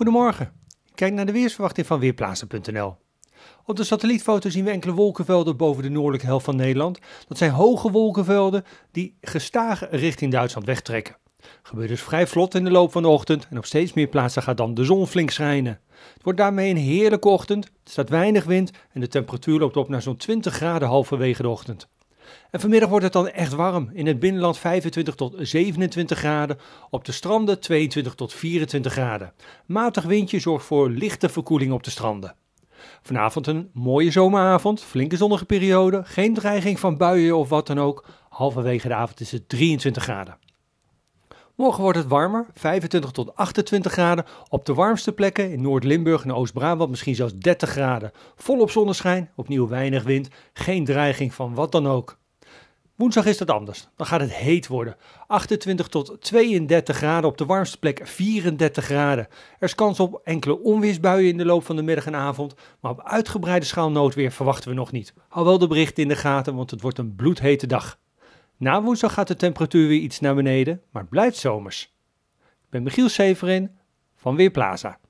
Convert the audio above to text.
Goedemorgen. Kijk naar de weersverwachting van Weerplaatsen.nl. Op de satellietfoto zien we enkele wolkenvelden boven de noordelijke helft van Nederland. Dat zijn hoge wolkenvelden die gestaag richting Duitsland wegtrekken. Gebeurt dus vrij vlot in de loop van de ochtend en op steeds meer plaatsen gaat dan de zon flink schijnen. Het wordt daarmee een heerlijke ochtend, er staat weinig wind en de temperatuur loopt op naar zo'n 20 graden halverwege de ochtend. En vanmiddag wordt het dan echt warm. In het binnenland 25 tot 27 graden, op de stranden 22 tot 24 graden. Matig windje zorgt voor lichte verkoeling op de stranden. Vanavond een mooie zomeravond, flinke zonnige periode, geen dreiging van buien of wat dan ook. Halverwege de avond is het 23 graden. Morgen wordt het warmer, 25 tot 28 graden. Op de warmste plekken in Noord-Limburg en Oost-Brabant misschien zelfs 30 graden. Volop zonneschijn, opnieuw weinig wind, geen dreiging van wat dan ook. Woensdag is dat anders. Dan gaat het heet worden. 28 tot 32 graden, op de warmste plek 34 graden. Er is kans op enkele onweersbuien in de loop van de middag en avond, maar op uitgebreide schaal noodweer verwachten we nog niet. Hou wel de berichten in de gaten, want het wordt een bloedhete dag. Na woensdag gaat de temperatuur weer iets naar beneden, maar het blijft zomers. Ik ben Michiel Severin van Weerplaza.